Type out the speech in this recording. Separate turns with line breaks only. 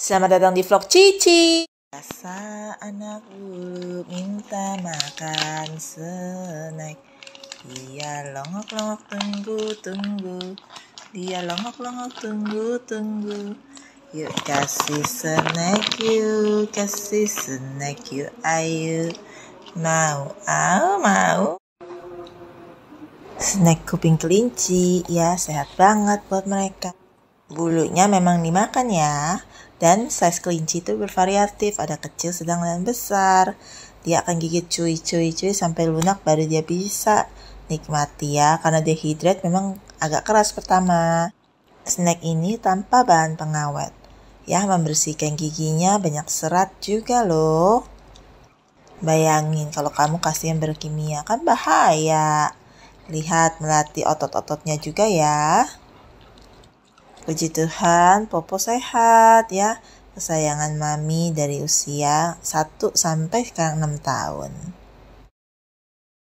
Selamat datang di vlog Cici. Rasa anak bulu minta makan snack. Dia longok-longok tunggu-tunggu. Dia longok-longok tunggu-tunggu. Yuk kasih snack yuk, kasih snack yuk, ayo. Mau, mau mau. Snack kuping kelinci, ya sehat banget buat mereka. Bulunya memang dimakan ya. Dan size kelinci itu bervariatif, ada kecil, sedang, dan besar. Dia akan gigit cuy-cuy-cuy sampai lunak baru dia bisa nikmati ya, karena hidrat memang agak keras pertama. Snack ini tanpa bahan pengawet. Ya, membersihkan giginya banyak serat juga loh. Bayangin kalau kamu kasih yang berkimia kan bahaya. Lihat melatih otot-ototnya juga ya. Puji Tuhan, Popo sehat ya. Kesayangan Mami dari usia 1 sampai sekarang 6 tahun.